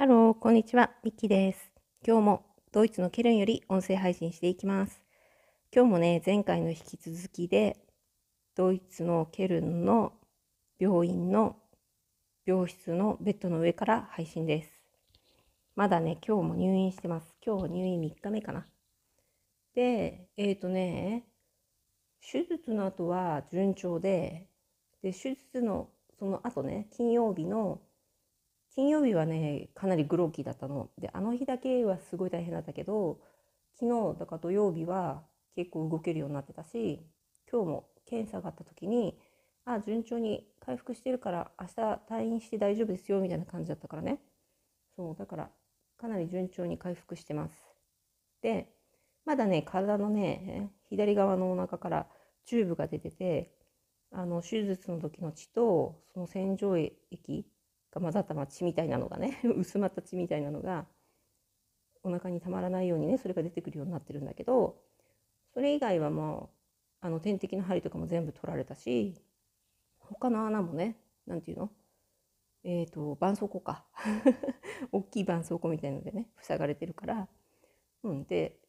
ハロー、こんにちは、ミッキーです。今日もドイツのケルンより音声配信していきます。今日もね、前回の引き続きで、ドイツのケルンの病院の病室のベッドの上から配信です。まだね、今日も入院してます。今日入院3日目かな。で、えっ、ー、とね、手術の後は順調で、で、手術のその後ね、金曜日の金曜日はねかなりグローキーだったのであの日だけはすごい大変だったけど昨日だか土曜日は結構動けるようになってたし今日も検査があった時にあ順調に回復してるから明日退院して大丈夫ですよみたいな感じだったからねそうだからかなり順調に回復してますでまだね体のね左側のお腹からチューブが出ててあの手術の時の血とその洗浄液が混ざった血みたいなのがね 薄まった血みたいなのがお腹にたまらないようにねそれが出てくるようになってるんだけどそれ以外はもうあの点滴の針とかも全部取られたし他の穴もね何て言うのえっ、ー、と絆創膏か 大きい絆創膏みたいのでね塞がれてるから、うん、で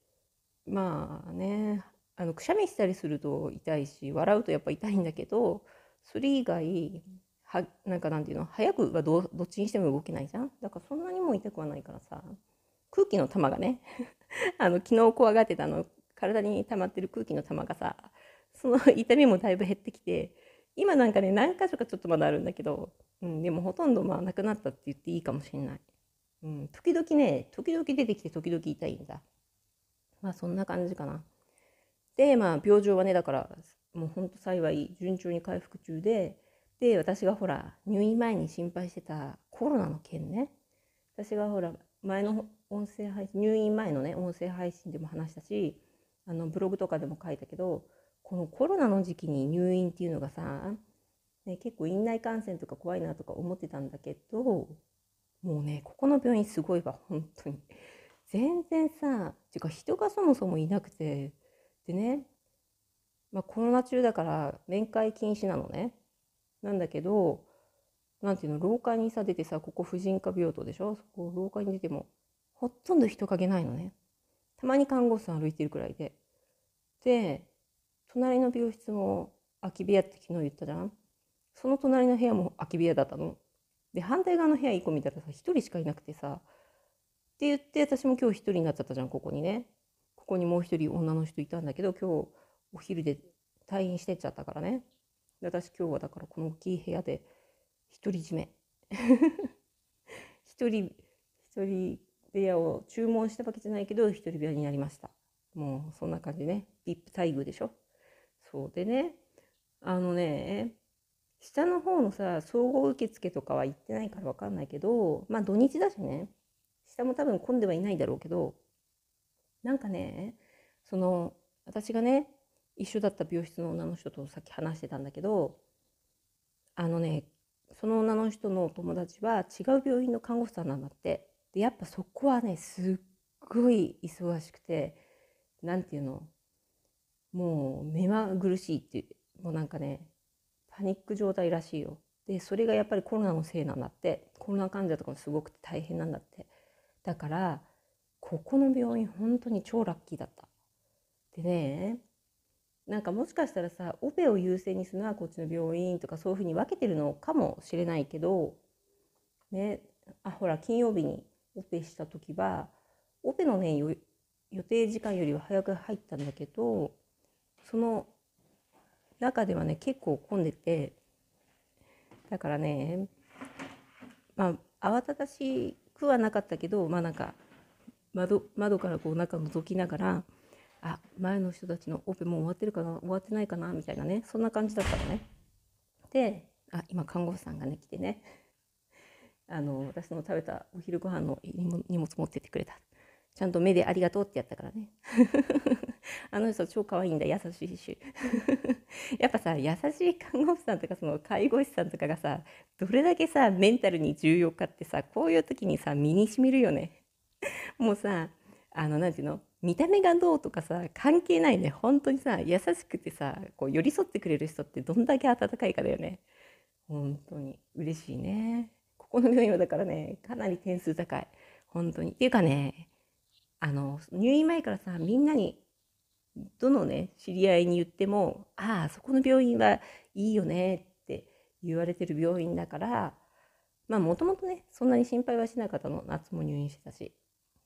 まあねあのくしゃみしたりすると痛いし笑うとやっぱ痛いんだけどそれ以外はなんかなんていうの早くはどどっちにしても動けないじゃんだからそんなにも痛くはないからさ空気の玉がね あの昨日怖がってたの体に溜まってる空気の玉がさその痛みもだいぶ減ってきて今なんかね何箇所かちょっとまだあるんだけど、うん、でもほとんどまあなくなったって言っていいかもしれない、うん、時々ね時々出てきて時々痛いんだまあそんな感じかなでまあ病状はねだからもうほんと幸い順調に回復中でで私がほら入院前に心配してたコロナの件ね私がほら前の音声配信入院前のね音声配信でも話したしあのブログとかでも書いたけどこのコロナの時期に入院っていうのがさ、ね、結構院内感染とか怖いなとか思ってたんだけどもうねここの病院すごいわ本当に全然さていうか人がそもそもいなくてでね、まあ、コロナ中だから面会禁止なのねなんだけどなんていうの廊下にさ出てさここ婦人科病棟でしょそこ廊下に出てもほとんど人影ないのねたまに看護師さん歩いてるくらいでで隣の病室も空き部屋って昨日言ったじゃんその隣の部屋も空き部屋だったので反対側の部屋1個見たらさ1人しかいなくてさって言って私も今日1人になっちゃったじゃんここにねここにもう1人女の人いたんだけど今日お昼で退院してっちゃったからね私今日はだからこの大きい部屋で独り占め 一人一人部屋を注文したわけじゃないけど一人部屋になりましたもうそんな感じね VIP 待遇でしょそうでねあのね下の方のさ総合受付とかは行ってないから分かんないけどまあ土日だしね下も多分混んではいないだろうけどなんかねその私がね一緒だった病室の女の人とさっき話してたんだけどあのねその女の人のお友達は違う病院の看護師さんなんだってでやっぱそこはねすっごい忙しくて何て言うのもう目まぐるしいってもうなんかねパニック状態らしいよでそれがやっぱりコロナのせいなんだってコロナ患者とかもすごくて大変なんだってだからここの病院本当に超ラッキーだったでねなんかもしかしたらさオペを優先にするのはこっちの病院とかそういうふうに分けてるのかもしれないけどねあほら金曜日にオペした時はオペのね予定時間よりは早く入ったんだけどその中ではね結構混んでてだからねまあ慌ただしくはなかったけどまあなんか窓窓からこう中覗きながらあ前の人たちのオペもう終わってるかな終わってないかなみたいなねそんな感じだったのね。であ今看護婦さんがね来てね あの私の食べたお昼ご飯の荷物持ってってくれたちゃんと目でありがとうってやったからね あの人超可愛いんだ優しいし やっぱさ優しい看護婦さんとかその介護士さんとかがさどれだけさメンタルに重要かってさこういう時にさ身にしみるよねもうさあの何て言うの見た目がどうとかさ関係ないね本当にさ優しくてさこう寄り添ってくれる人ってどんだけ温かいかだよね本当に嬉しいねここの病院はだからねかなり点数高い本当にっていうかねあの入院前からさみんなにどのね知り合いに言っても「ああそこの病院はいいよね」って言われてる病院だからまあもともとねそんなに心配はしなかったの夏も入院してたし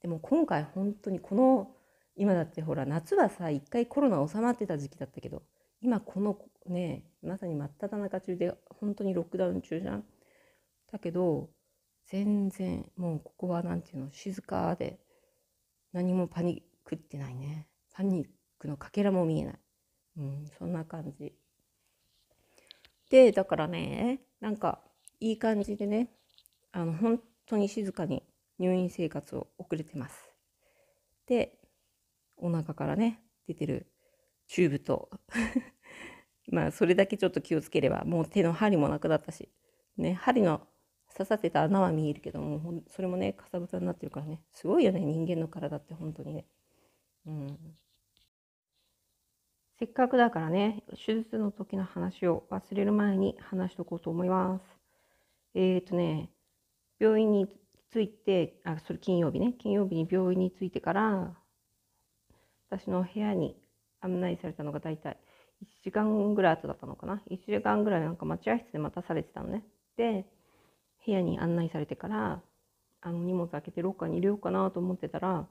でも今回本当にこの今だってほら夏はさ一回コロナ収まってた時期だったけど今このねまさに真っ只中中で本当にロックダウン中じゃん。だけど全然もうここは何て言うの静かで何もパニックってないねパニックのかけらも見えない、うん、そんな感じでだからねなんかいい感じでねあの本当に静かに入院生活を送れてますでお腹からね出てるチューブと まあそれだけちょっと気をつければもう手の針もなくなったし、ね、針の刺さってた穴は見えるけどもそれもねかさぶたになってるからねすごいよね人間の体って本当にね。うんせっかくだからね、手術の時の話を忘れる前に話しとこうと思います。えっ、ー、とね、病院に着いて、あ、それ金曜日ね、金曜日に病院に着いてから、私の部屋に案内されたのが大体1時間ぐらい後だったのかな1時間ぐらいなんか待合室で待たされてたのねで部屋に案内されてからあの荷物開けて廊下に入れようかなと思ってたら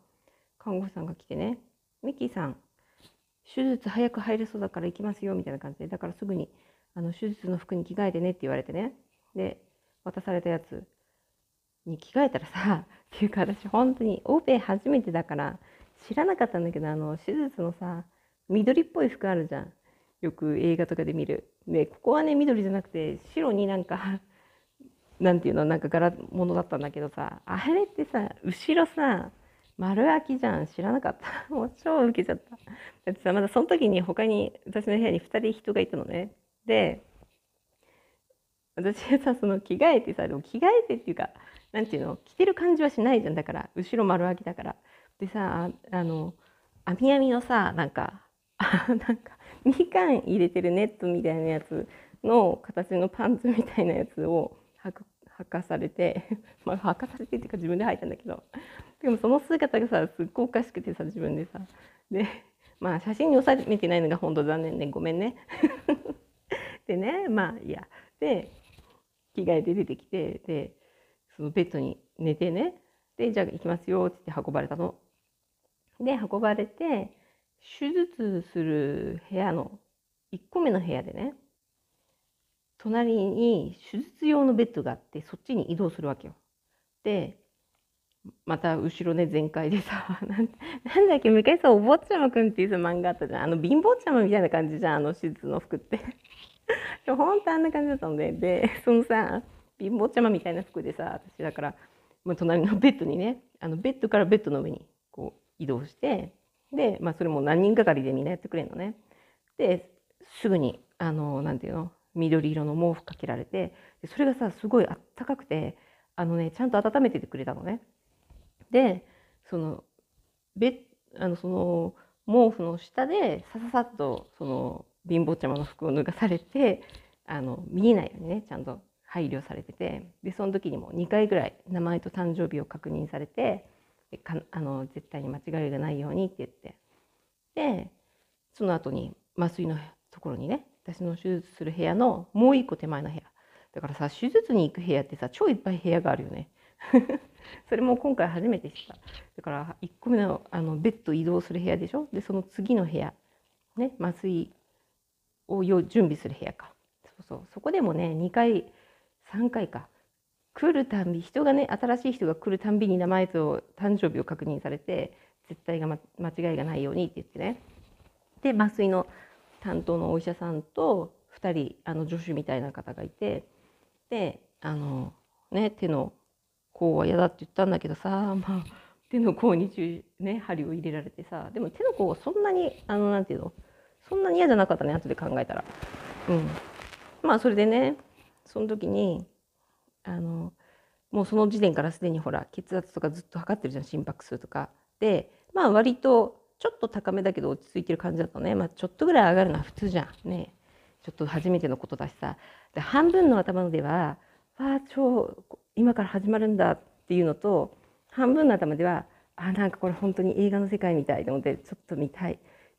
看護婦さんが来てね「ミキさん手術早く入れそうだから行きますよ」みたいな感じでだからすぐにあの手術の服に着替えてねって言われてねで渡されたやつに着替えたらさっていうか私本当にオペ初めてだから知らなかったんだけどあの手術のさ緑っぽい服あるじゃんよく映画とかで見るでここはね緑じゃなくて白になんか なんていうのなんか柄物だったんだけどさあれってさ後ろさ丸空きじゃん知らなかった もう超ウケちゃっただってさまだその時に他に私の部屋に2人人がいたのねで私はさその着替えてさでも着替えてっていうか何ていうの着てる感じはしないじゃんだから後ろ丸空きだからでさあの網やみのさなんかなんかみかん入れてるネットみたいなやつの形のパンツみたいなやつを履く履かされて まあ履かされてっていうか自分で履いたんだけど でもその姿がさすっごいおかしくてさ自分でさでまあ写真に収めてないのが本当残念ねごめんね でねまあいやで着替えて出てきてでそのベッドに寝てねでじゃあ行きますよって言って運ばれたので運ばれて手術する部屋の1個目の部屋でね隣に手術用のベッドがあってそっちに移動するわけよ。でまた後ろね全開でさ なんだっけ昔さ「お坊ちゃまくん」っていう漫画あったじゃんあの貧乏ちゃまみたいな感じじゃんあの手術の服って。でほんとあんな感じだったのででそのさ貧乏ちゃまみたいな服でさ私だから、まあ、隣のベッドにねあのベッドからベッドの上にこう移動して、で、まあ、それも何人がかりでみんなやってくれるのね。で、すぐに、あの、なんていうの、緑色の毛布かけられて、それがさ、すごいあったかくて、あのね、ちゃんと温めててくれたのね。で、その、べあのその毛布の下でさささっとその貧乏ちゃまの服を脱がされてあの見えないようにねちゃんと配慮されててでその時にも2回ぐらい名前と誕生日を確認されてかあの絶対に間違いがないようにって言ってでその後に麻酔のところにね私の手術する部屋のもう一個手前の部屋だからさ手術に行く部屋ってさ超いっぱい部屋があるよね それも今回初めて知っただから1個目のあのベッド移動する部屋でしょでその次の部屋、ね、麻酔を準備する部屋かそうそうそこでもね2回3回か来るたんび人がね新しい人が来るたんびに名前と誕生日を確認されて絶対が、ま、間違いがないようにって言ってねで麻酔の担当のお医者さんと2人あの助手みたいな方がいてであのね手の甲は嫌だって言ったんだけどさ、まあ、手の甲にね針を入れられてさでも手の甲はそんなにあのなんていうのそんなに嫌じゃなかったね後で考えたら。うん、まあそれでねその時にあのもうその時点からすでにほら血圧とかずっと測ってるじゃん心拍数とかでまあ割とちょっと高めだけど落ち着いてる感じだとね、まあ、ちょっとぐらい上がるのは普通じゃんねちょっと初めてのことだしさで半分の頭では「わあ超今から始まるんだ」っていうのと半分の頭では「あなんかこれ本当に映画の世界みたい」と思ってちょっと見たいっ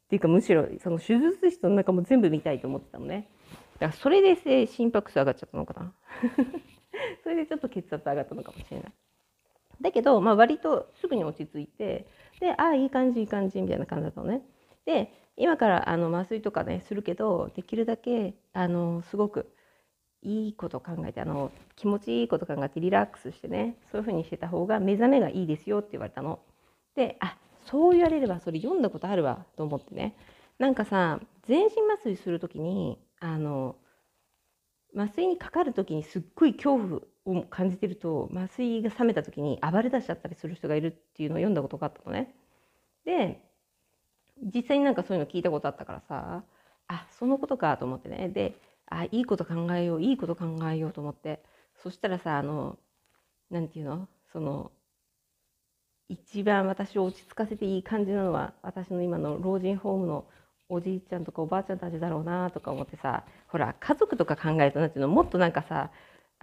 ていうかむしろその手術室の中も全部見たいと思ってたのねだからそれで心拍数上がっちゃったのかなそれでちょっと血圧上がったのかもしれない。だけど、まあ、割とすぐに落ち着いてでああいい感じいい感じみたいな感じだったのね。で今からあの麻酔とかねするけどできるだけあのすごくいいこと考えてあの気持ちいいこと考えてリラックスしてねそういう風にしてた方が目覚めがいいですよって言われたの。であそう言われればそれ読んだことあるわと思ってねなんかさ全身麻酔する時にあの麻酔にかかる時にすっごい恐怖を感じてると麻酔が冷めた時に暴れ出しちゃったりする人がいるっていうのを読んだことがあったのね。で実際になんかそういうの聞いたことあったからさあそのことかと思ってねであいいこと考えよういいこと考えようと思ってそしたらさあの何て言うのその一番私を落ち着かせていい感じなのは私の今の老人ホームのおじいちゃんとかおばあちゃんたちだろうなとか思ってさほら家族とか考えると何ていうのもっとなんかさ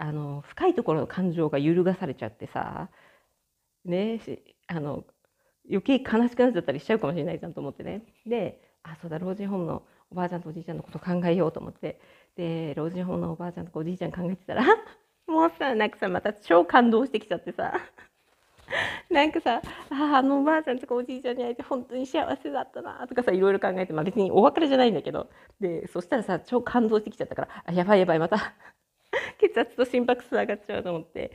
あの深いところの感情が揺るがされちゃってさねあの余計悲しくなっちゃったりしちゃうかもしれないじゃんと思ってねであそうだ老人ホームのおばあちゃんとおじいちゃんのこと考えようと思ってで老人ホームのおばあちゃんとおじいちゃん考えてたら もうさなんかさまた超感動してきちゃってさ なんかさああのおばあちゃんとかおじいちゃんに会えて本当に幸せだったなとかさいろいろ考えて、まあ、別にお別れじゃないんだけどでそしたらさ超感動してきちゃったからあやばいやばいまた血圧と心拍数上がっちゃうと思って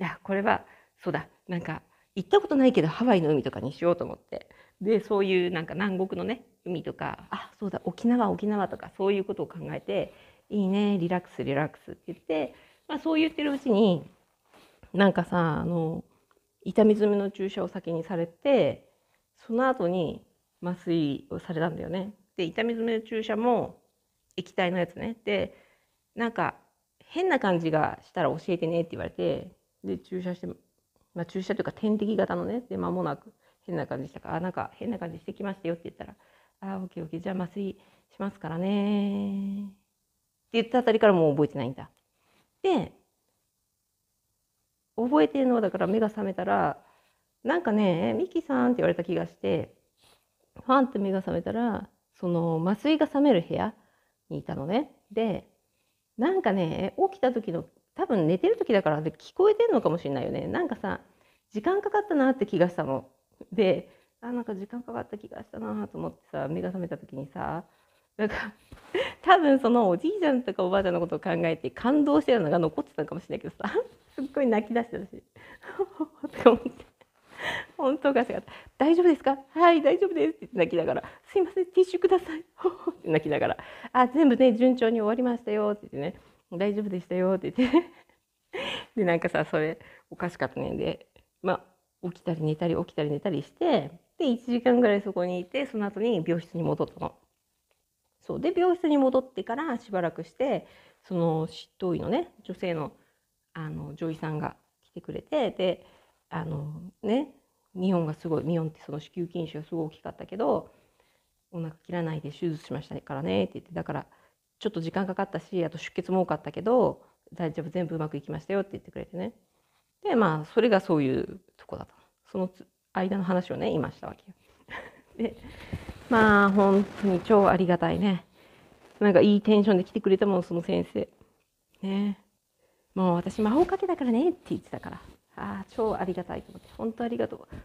いやこれはそうだなんか行ったことないけどハワイの海とかにしようと思ってでそういうなんか南国のね海とかあそうだ沖縄沖縄とかそういうことを考えていいねリラックスリラックスって言って、まあ、そう言ってるうちになんかさあの痛みめの注射を先にされてその後に麻酔をされたんだよね。で痛みめの注射も液体のやつねでなんか変な感じがしたら教えてねって言われてで注射して、まあ、注射というか点滴型のねで間もなく変な感じしたからあなんか変な感じしてきましたよって言ったら「あオッケーオッケーじゃあ麻酔しますからね」って言ったあたりからもう覚えてないんだ。で覚えてるのはだから目が覚めたらなんかね「ミキさん」って言われた気がしてファンって目が覚めたらその麻酔が覚める部屋にいたのね。でなんかね起きた時の多分寝てる時だから聞こえてんのかもしれないよねなんかさ時間かかったなって気がしたの。であなんか時間かかった気がしたなと思ってさ目が覚めた時にさなんか多分そのおじいちゃんとかおばあちゃんのことを考えて感動してたのが残ってたのかもしれないけどさすっごい泣き出してたし って思って。本当ガサガ大丈夫ですかはい大丈夫です」って泣きながら「すいませんティッシュください」って 泣きながら「あ全部ね順調に終わりましたよ」って言ってね「大丈夫でしたよ」って言って、でなんかさそれおかしかったねでまあ起きたり寝たり起きたり寝たりしてで1時間ぐらいそこにいてその後に病室に戻ったの。そうで病室に戻ってからしばらくしてその執刀医のね女性のあの女医さんが来てくれてであのねミオンがすごいミオンってその子宮筋腫がすごい大きかったけどお腹切らないで手術しましたからねって言ってだからちょっと時間かかったしあと出血も多かったけど大丈夫全部うまくいきましたよって言ってくれてねでまあそれがそういうとこだとその間の話をね今したわけよ でまあ本当に超ありがたいねなんかいいテンションで来てくれたもんその先生ねもう私魔法かけだからねって言ってたからああ超ありがたいと思って本当ありがとう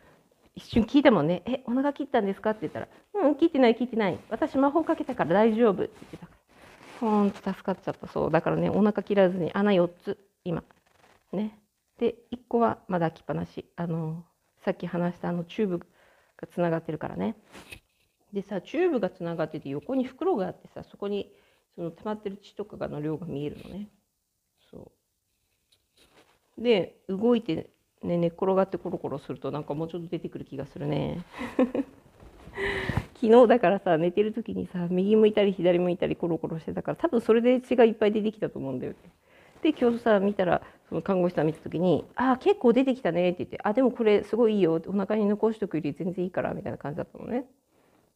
一瞬聞いたもんね「えお腹切ったんですか?」って言ったら「うん切ってない切ってない私魔法かけたから大丈夫」って言ってたからほんと助かっちゃったそうだからねお腹切らずに穴4つ今ねで1個はまだ開きっぱなしあのさっき話したあのチューブがつながってるからねでさチューブがつながってて横に袋があってさそこにその溜まってる血とかの量が見えるのねそうで動いて、ね、寝っ転がってコロコロするとなんかもうちょっと出てくる気がするね 昨日だからさ寝てる時にさ右向いたり左向いたりコロコロしてたから多分それで血がいっぱい出てきたと思うんだよね。で今日さ見たらその看護師さん見た時に「ああ結構出てきたね」って言って「あでもこれすごいいいよお腹に残しとくより全然いいから」みたいな感じだったのね。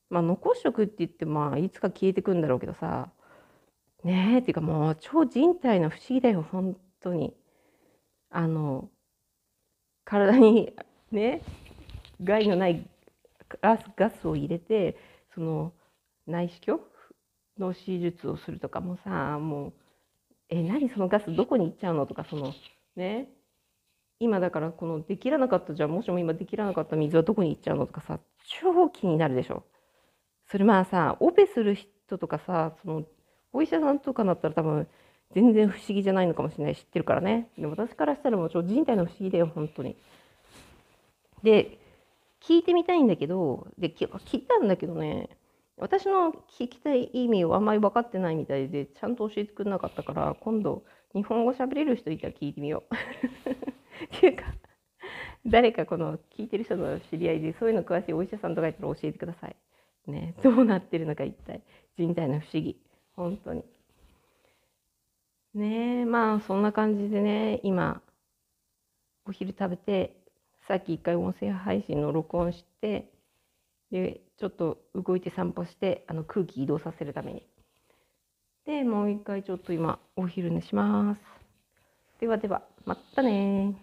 まあ残しとくって言ってまあいつか消えてくんだろうけどさねえっていうかもう超人体の不思議だよ本当に。あの体にね害のないガスガスを入れてその内視鏡の手術をするとかもさもうえ何そのガスどこに行っちゃうのとかそのね今だからこのできらなかったじゃあもしも今できらなかった水はどこに行っちゃうのとかさ超気になるでしょ。それまあさオペする人とかさそのお医者さんとかだったら多分全然不思議じゃないのかもしれない知ってるからねでも私からしたらもう人体の不思議だよ本当に。で聞いてみたいんだけどで聞いたんだけどね私の聞きたい意味をあんまり分かってないみたいでちゃんと教えてくれなかったから今度日本語喋れる人いたら聞いてみよう。っていうか誰かこの聞いてる人の知り合いでそういうの詳しいお医者さんとかいたら教えてください。ねどうなってるのか一体人体の不思議本当に。ねえ、まあそんな感じでね、今、お昼食べて、さっき一回音声配信の録音して、で、ちょっと動いて散歩して、あの空気移動させるために。で、もう一回ちょっと今、お昼寝します。ではでは、またね